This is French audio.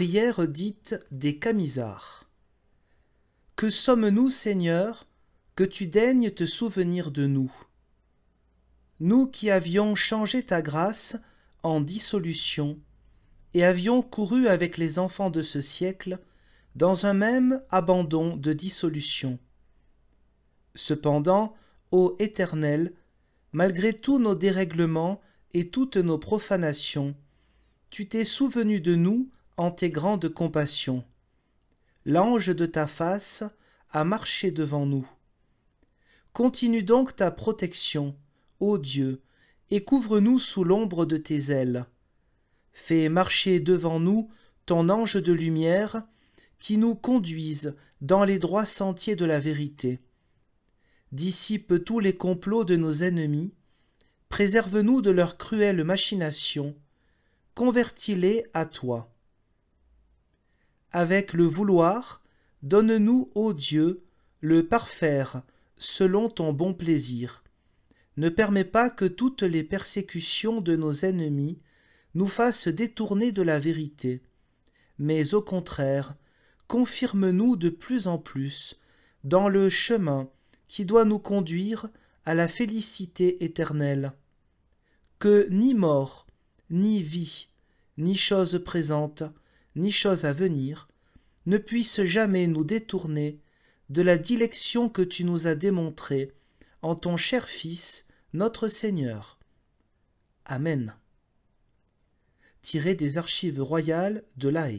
Prière dite des Camisards. Que sommes-nous, Seigneur, que tu daignes te souvenir de nous Nous qui avions changé ta grâce en dissolution, et avions couru avec les enfants de ce siècle dans un même abandon de dissolution. Cependant, ô Éternel, malgré tous nos dérèglements et toutes nos profanations, tu t'es souvenu de nous en tes grandes compassions. L'ange de ta face a marché devant nous. Continue donc ta protection, ô Dieu, et couvre-nous sous l'ombre de tes ailes. Fais marcher devant nous ton ange de lumière, qui nous conduise dans les droits sentiers de la vérité. Dissipe tous les complots de nos ennemis, préserve-nous de leurs cruelles machinations, convertis-les à toi avec le vouloir, donne-nous, ô Dieu, le parfaire selon ton bon plaisir. Ne permets pas que toutes les persécutions de nos ennemis nous fassent détourner de la vérité, mais au contraire, confirme-nous de plus en plus dans le chemin qui doit nous conduire à la félicité éternelle. Que ni mort, ni vie, ni chose présente, ni chose à venir, ne puisse jamais nous détourner de la dilection que tu nous as démontrée en ton cher Fils, notre Seigneur. Amen. Tiré des archives royales de La